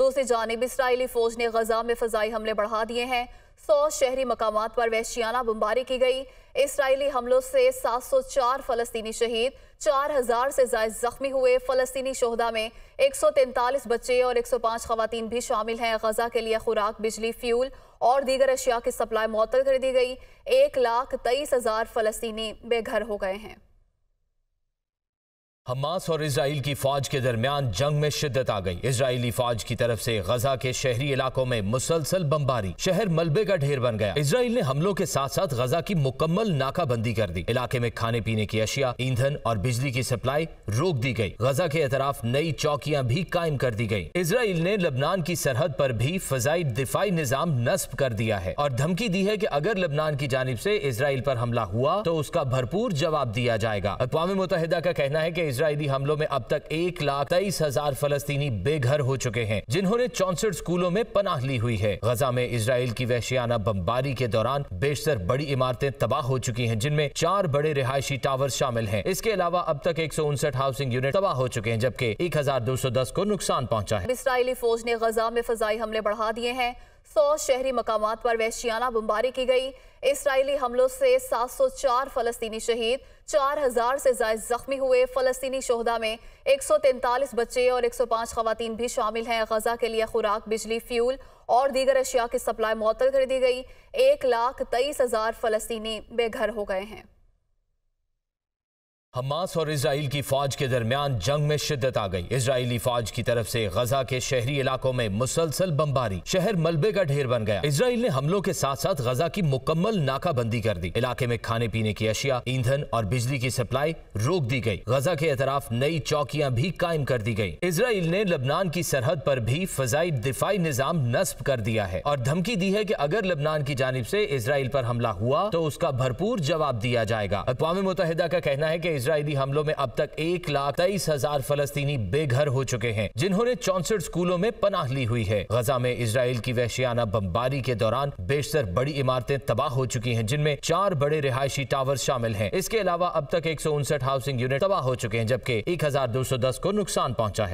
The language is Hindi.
दूसरी जानब इसराइली फौज ने गजा में फजाई हमले बढ़ा दिए हैं सौ शहरी मकाम पर वहशियाना बमबारी की गई इसराइली हमलों से 704 फलस्तीनी शहीद चार हजार से जायद जख्मी हुए फलस्तीनी शहदा में एक सौ तैंतालीस बच्चे और एक सौ पांच खातन भी शामिल हैं गजा के लिए खुराक बिजली फ्यूल और दीगर अशिया की सप्लाई मअतल कर दी गई एक लाख तेईस हज़ार फलस्तीनी बेघर हो गए हैं हमास और इसराइल की फौज के दरमियान जंग में शिद्दत आ गई इसराइली फौज की तरफ से गजा के शहरी इलाकों में मुसलसल बमबारी शहर मलबे का ढेर बन गया इसराइल ने हमलों के साथ साथ गजा की मुकम्मल नाकाबंदी कर दी इलाके में खाने पीने की अशिया ईंधन और बिजली की सप्लाई रोक दी गई गजा के अतराफ नई चौकियाँ भी कायम कर दी गयी इसराइल ने लबनान की सरहद पर भी फजाई दिफाई निजाम नस्ब कर दिया है और धमकी दी है की अगर लबनान की जानब ऐसी इसराइल आरोप हमला हुआ तो उसका भरपूर जवाब दिया जाएगा अकवा मुतहदा का कहना है की इसराइली हमलों में अब तक एक लाख तेईस हजार फलस्तीनी बेघर हो चुके हैं जिन्होंने चौसठ स्कूलों में पनाह ली हुई है गजा में इसराइल की वहशियाना बमबारी के दौरान बेशतर बड़ी इमारतें तबाह हो चुकी हैं जिनमें चार बड़े रिहायशी टावर शामिल हैं इसके अलावा अब तक एक सौ उनसठ हाउसिंग यूनिट तबाह हो चुके हैं जबकि एक हजार दो सौ दस को नुकसान पहुँचा है इसराइली फौज ने गजा में फजाई हमले बढ़ा दिए हैं सौ शहरी मकाम पर वैशियाना बमबारी की गई इसराइली हमलों से 704 फलस्तीनी शहीद हजार से जायद जख्मी हुए फलस्तीनी शहदा में 143 बच्चे और 105 खवतान भी शामिल हैं गजा के लिए खुराक बिजली फ्यूल और दीगर अशिया की सप्लाई मअतल कर दी गई एक लाख तेईस हज़ार फलस्तीनी बेघर हो गए हैं हमास और इसराइल की फौज के दरमियान जंग में शिद्दत आ गई इसराइली फौज की तरफ से गजा के शहरी इलाकों में मुसलसल बमबारी शहर मलबे का ढेर बन गया इसराइल ने हमलों के साथ साथ गजा की मुकम्मल नाकाबंदी कर दी इलाके में खाने पीने की अशिया ईंधन और बिजली की सप्लाई रोक दी गई गजा के अतराफ नई चौकियां भी कायम कर दी गई इसराइल ने लबनान की सरहद पर भी फजाई दिफाई निजाम नस्ब कर दिया है और धमकी दी है की अगर लबनान की जानब ऐसी इसराइल आरोप हमला हुआ तो उसका भरपूर जवाब दिया जाएगा अकवा मुतहदा का कहना है की इसराइली हमलों में अब तक एक लाख तेईस हजार फलस्तीनी बेघर हो चुके हैं जिन्होंने चौसठ स्कूलों में पनाह ली हुई है गजा में इसराइल की वहशियाना बमबारी के दौरान बेशतर बड़ी इमारतें तबाह हो चुकी हैं जिनमें चार बड़े रिहायशी टावर शामिल हैं इसके अलावा अब तक एक हाउसिंग यूनिट तबाह हो चुके हैं जबकि एक को नुकसान पहुँचा है